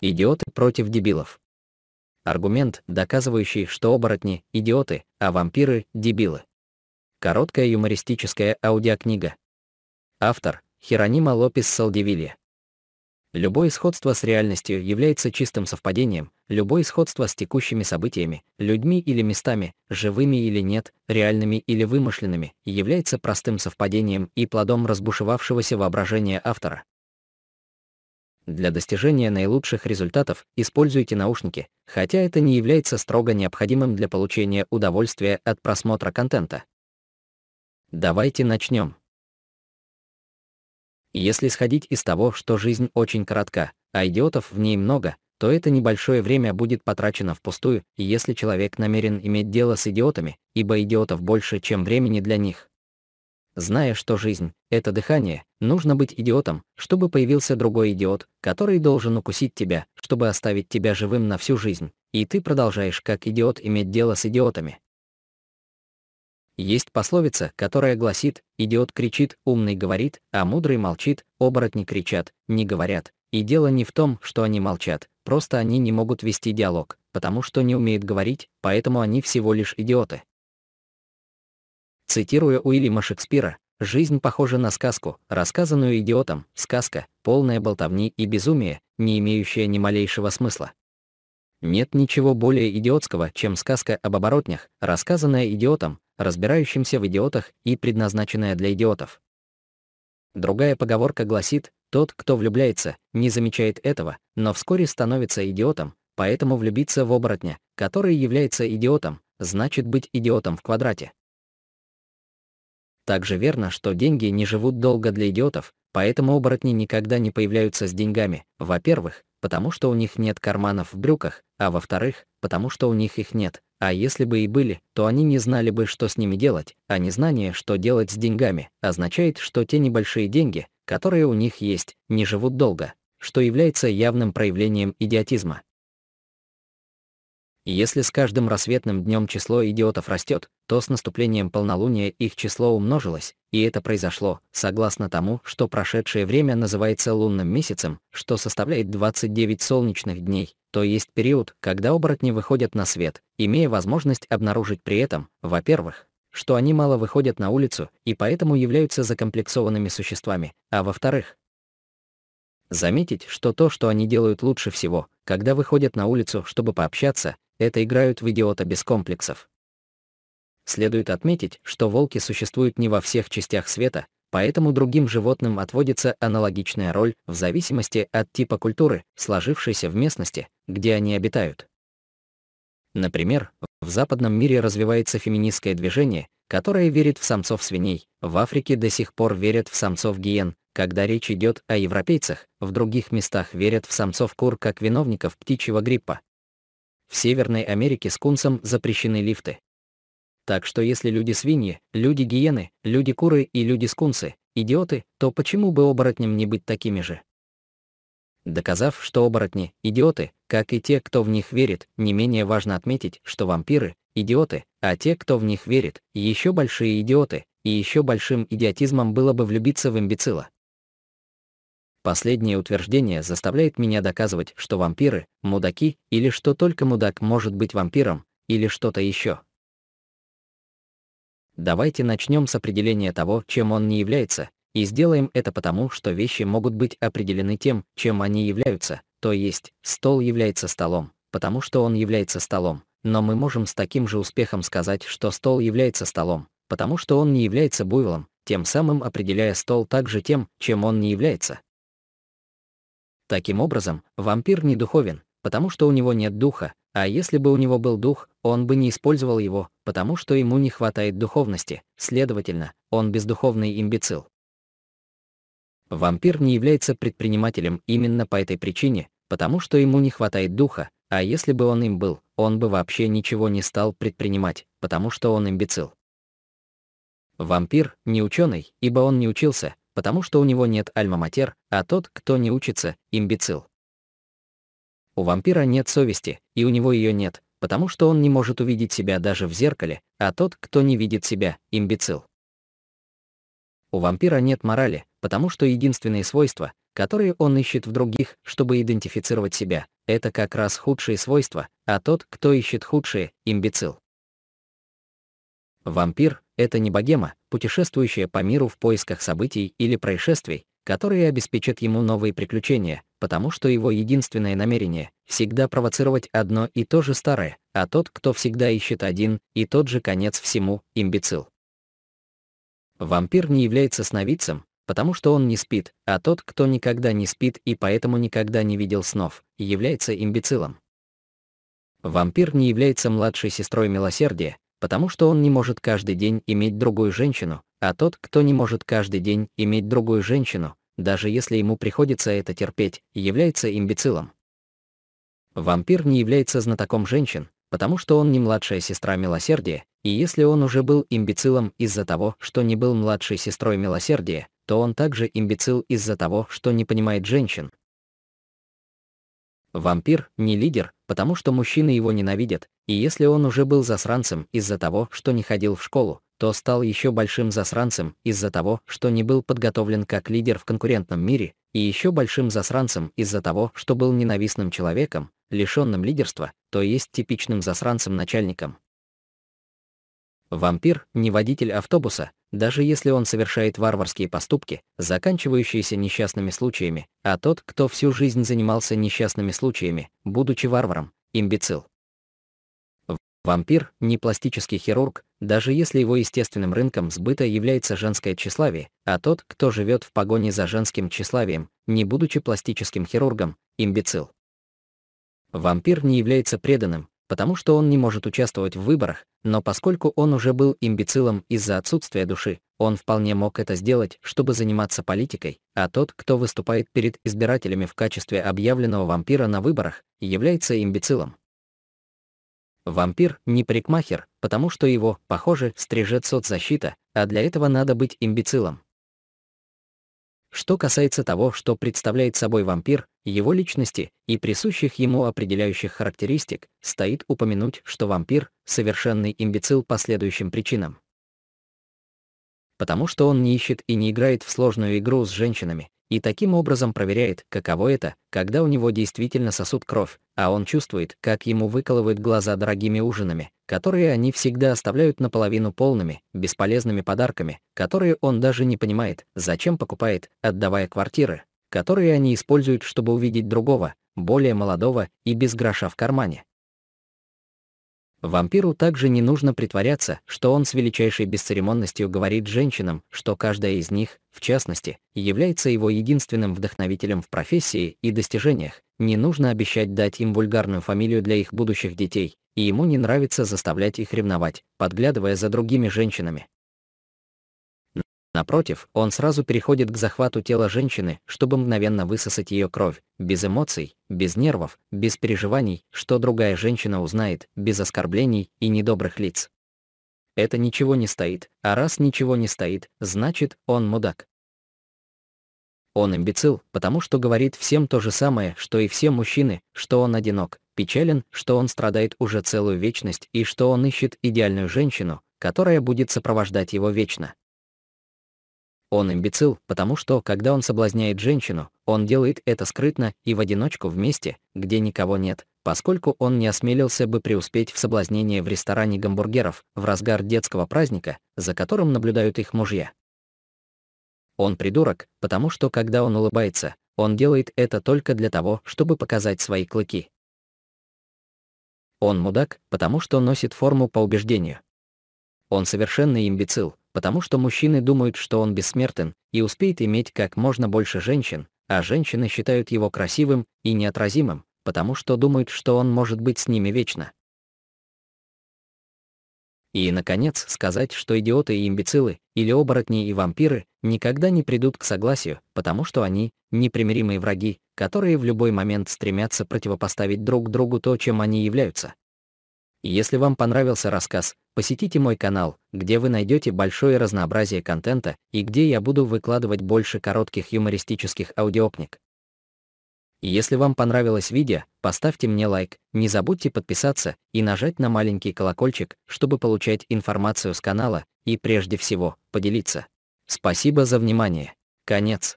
Идиоты против дебилов. Аргумент, доказывающий, что оборотни – идиоты, а вампиры – дебилы. Короткая юмористическая аудиокнига. Автор – Херонима Лопес Салдивилья. Любое сходство с реальностью является чистым совпадением, любое сходство с текущими событиями, людьми или местами, живыми или нет, реальными или вымышленными, является простым совпадением и плодом разбушевавшегося воображения автора. Для достижения наилучших результатов используйте наушники, хотя это не является строго необходимым для получения удовольствия от просмотра контента. Давайте начнем. Если сходить из того, что жизнь очень коротка, а идиотов в ней много, то это небольшое время будет потрачено впустую, если человек намерен иметь дело с идиотами, ибо идиотов больше, чем времени для них. Зная, что жизнь — это дыхание, нужно быть идиотом, чтобы появился другой идиот, который должен укусить тебя, чтобы оставить тебя живым на всю жизнь, и ты продолжаешь как идиот иметь дело с идиотами. Есть пословица, которая гласит «идиот кричит, умный говорит, а мудрый молчит, оборотни кричат, не говорят». И дело не в том, что они молчат, просто они не могут вести диалог, потому что не умеют говорить, поэтому они всего лишь идиоты. Цитируя Уильяма Шекспира, «Жизнь похожа на сказку, рассказанную идиотом, сказка, полная болтовни и безумия, не имеющая ни малейшего смысла». Нет ничего более идиотского, чем сказка об оборотнях, рассказанная идиотом, разбирающимся в идиотах и предназначенная для идиотов. Другая поговорка гласит, тот, кто влюбляется, не замечает этого, но вскоре становится идиотом, поэтому влюбиться в оборотня, который является идиотом, значит быть идиотом в квадрате. Также верно, что деньги не живут долго для идиотов, поэтому оборотни никогда не появляются с деньгами, во-первых, потому что у них нет карманов в брюках, а во-вторых, потому что у них их нет, а если бы и были, то они не знали бы, что с ними делать, а незнание, что делать с деньгами, означает, что те небольшие деньги, которые у них есть, не живут долго, что является явным проявлением идиотизма. И если с каждым рассветным днем число идиотов растет, то с наступлением полнолуния их число умножилось, и это произошло, согласно тому, что прошедшее время называется лунным месяцем, что составляет 29 солнечных дней, то есть период, когда оборотни выходят на свет, имея возможность обнаружить при этом, во-первых, что они мало выходят на улицу и поэтому являются закомплексованными существами, а во-вторых, заметить, что то, что они делают лучше всего, когда выходят на улицу, чтобы пообщаться, это играют в идиота без комплексов. Следует отметить, что волки существуют не во всех частях света, поэтому другим животным отводится аналогичная роль в зависимости от типа культуры, сложившейся в местности, где они обитают. Например, в западном мире развивается феминистское движение, которое верит в самцов свиней, в Африке до сих пор верят в самцов гиен, когда речь идет о европейцах, в других местах верят в самцов кур как виновников птичьего гриппа, в Северной Америке скунсам запрещены лифты. Так что если люди-свиньи, люди-гиены, люди-куры и люди-скунсы – идиоты, то почему бы оборотням не быть такими же? Доказав, что оборотни – идиоты, как и те, кто в них верит, не менее важно отметить, что вампиры – идиоты, а те, кто в них верит, еще большие идиоты, и еще большим идиотизмом было бы влюбиться в имбецила. Последнее утверждение заставляет меня доказывать, что вампиры – мудаки, или что только мудак может быть вампиром, или что-то еще. Давайте начнем с определения того, чем он не является, и сделаем это потому, что вещи могут быть определены тем, чем они являются, то есть, стол является столом, потому что он является столом, но мы можем с таким же успехом сказать, что стол является столом, потому что он не является буйволом, тем самым определяя стол также тем, чем он не является, Таким образом, вампир не духовен, потому что у него нет духа, а если бы у него был дух, он бы не использовал его, потому что ему не хватает духовности, следовательно, он бездуховный имбецил. Вампир не является предпринимателем именно по этой причине, потому что ему не хватает духа, а если бы он им был, он бы вообще ничего не стал предпринимать, потому что он имбецил. Вампир не ученый, ибо он не учился, потому что у него нет альма-матер, а тот, кто не учится, имбецил. У вампира нет совести, и у него ее нет, потому что он не может увидеть себя даже в зеркале, а тот, кто не видит себя, имбецил. У вампира нет морали, потому что единственные свойства, которые он ищет в других, чтобы идентифицировать себя, это как раз худшие свойства, а тот, кто ищет худшие, имбецил. Вампир это не богема, путешествующая по миру в поисках событий или происшествий, которые обеспечат ему новые приключения, потому что его единственное намерение — всегда провоцировать одно и то же старое, а тот, кто всегда ищет один и тот же конец всему, имбецил. Вампир не является сновидцем, потому что он не спит, а тот, кто никогда не спит и поэтому никогда не видел снов, является имбецилом. Вампир не является младшей сестрой милосердия, потому что он не может каждый день иметь другую женщину, а тот, кто не может каждый день иметь другую женщину, даже если ему приходится это терпеть, является имбецилом. Вампир не является знатоком женщин, потому что он не младшая сестра милосердия, и если он уже был имбецилом из-за того, что не был младшей сестрой милосердия, то он также имбецил из-за того, что не понимает женщин. Вампир не лидер, потому что мужчины его ненавидят, и если он уже был засранцем из-за того, что не ходил в школу, то стал еще большим засранцем из-за того, что не был подготовлен как лидер в конкурентном мире, и еще большим засранцем из-за того, что был ненавистным человеком, лишенным лидерства, то есть типичным засранцем-начальником. Вампир не водитель автобуса, даже если он совершает варварские поступки, заканчивающиеся несчастными случаями, а тот, кто всю жизнь занимался несчастными случаями, будучи варваром, имбецил. Вампир, не пластический хирург, даже если его естественным рынком сбыта является женское тщеславие, а тот, кто живет в погоне за женским тщеславием, не будучи пластическим хирургом, имбецил. Вампир не является преданным, потому что он не может участвовать в выборах, но поскольку он уже был имбецилом из-за отсутствия души, он вполне мог это сделать, чтобы заниматься политикой, а тот, кто выступает перед избирателями в качестве объявленного вампира на выборах, является имбецилом. Вампир не парикмахер, потому что его, похоже, стрижет соцзащита, а для этого надо быть имбецилом. Что касается того, что представляет собой вампир, его личности и присущих ему определяющих характеристик, стоит упомянуть, что вампир — совершенный имбецил по следующим причинам. Потому что он не ищет и не играет в сложную игру с женщинами, и таким образом проверяет, каково это, когда у него действительно сосут кровь, а он чувствует, как ему выкалывают глаза дорогими ужинами, которые они всегда оставляют наполовину полными, бесполезными подарками, которые он даже не понимает, зачем покупает, отдавая квартиры, которые они используют, чтобы увидеть другого, более молодого и без гроша в кармане. Вампиру также не нужно притворяться, что он с величайшей бесцеремонностью говорит женщинам, что каждая из них, в частности, является его единственным вдохновителем в профессии и достижениях. Не нужно обещать дать им вульгарную фамилию для их будущих детей, и ему не нравится заставлять их ревновать, подглядывая за другими женщинами. Напротив, он сразу переходит к захвату тела женщины, чтобы мгновенно высосать ее кровь, без эмоций, без нервов, без переживаний, что другая женщина узнает, без оскорблений и недобрых лиц. Это ничего не стоит, а раз ничего не стоит, значит, он мудак. Он имбецил, потому что говорит всем то же самое, что и все мужчины, что он одинок, печален, что он страдает уже целую вечность и что он ищет идеальную женщину, которая будет сопровождать его вечно. Он имбецил, потому что, когда он соблазняет женщину, он делает это скрытно и в одиночку вместе, где никого нет, поскольку он не осмелился бы преуспеть в соблазнении в ресторане гамбургеров в разгар детского праздника, за которым наблюдают их мужья. Он придурок, потому что когда он улыбается, он делает это только для того, чтобы показать свои клыки. Он мудак, потому что носит форму по убеждению. Он совершенный имбецил, потому что мужчины думают, что он бессмертен и успеет иметь как можно больше женщин, а женщины считают его красивым и неотразимым, потому что думают, что он может быть с ними вечно. И, наконец, сказать, что идиоты и имбецилы, или оборотни и вампиры, никогда не придут к согласию, потому что они — непримиримые враги, которые в любой момент стремятся противопоставить друг другу то, чем они являются. Если вам понравился рассказ, посетите мой канал, где вы найдете большое разнообразие контента и где я буду выкладывать больше коротких юмористических аудиокниг. И если вам понравилось видео, поставьте мне лайк, не забудьте подписаться и нажать на маленький колокольчик, чтобы получать информацию с канала и прежде всего поделиться. Спасибо за внимание. Конец.